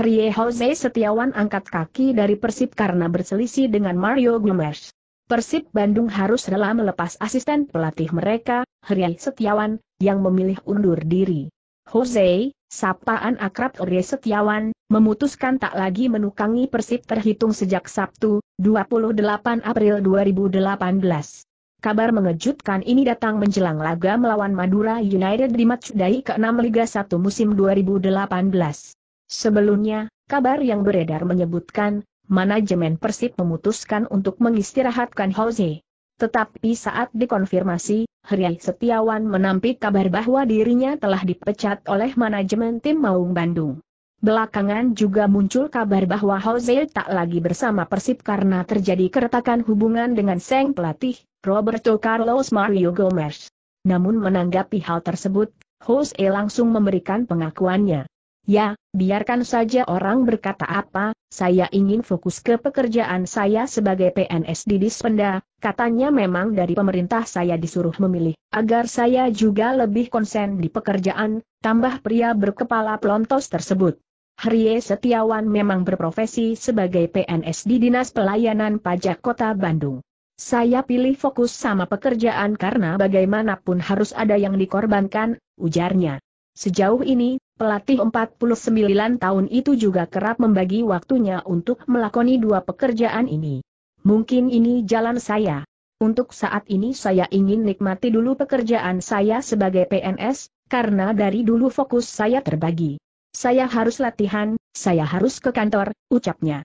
Hrie Jose Setiawan angkat kaki dari Persib karena berselisih dengan Mario Gomes. Persib Bandung harus rela melepas asisten pelatih mereka, Hrie Setiawan, yang memilih undur diri. Jose, sapaan akrab Hrie Setiawan, memutuskan tak lagi menukangi Persib terhitung sejak Sabtu, 28 April 2018. Kabar mengejutkan ini datang menjelang laga melawan Madura United di matchday ke-6 Liga 1 musim 2018. Sebelumnya, kabar yang beredar menyebutkan, manajemen Persib memutuskan untuk mengistirahatkan Jose. Tetapi saat dikonfirmasi, Heriai Setiawan menampik kabar bahwa dirinya telah dipecat oleh manajemen tim Maung Bandung. Belakangan juga muncul kabar bahwa Jose tak lagi bersama Persib karena terjadi keretakan hubungan dengan sang pelatih, Roberto Carlos Mario Gomez. Namun menanggapi hal tersebut, Jose langsung memberikan pengakuannya. Ya, biarkan saja orang berkata apa, saya ingin fokus ke pekerjaan saya sebagai PNS di Dispenda, katanya memang dari pemerintah saya disuruh memilih, agar saya juga lebih konsen di pekerjaan, tambah pria berkepala pelontos tersebut. Hrie Setiawan memang berprofesi sebagai PNS di Dinas Pelayanan Pajak Kota Bandung. Saya pilih fokus sama pekerjaan karena bagaimanapun harus ada yang dikorbankan, ujarnya. Sejauh ini, Pelatih 49 tahun itu juga kerap membagi waktunya untuk melakoni dua pekerjaan ini. Mungkin ini jalan saya. Untuk saat ini saya ingin nikmati dulu pekerjaan saya sebagai PNS, karena dari dulu fokus saya terbagi. Saya harus latihan, saya harus ke kantor, ucapnya.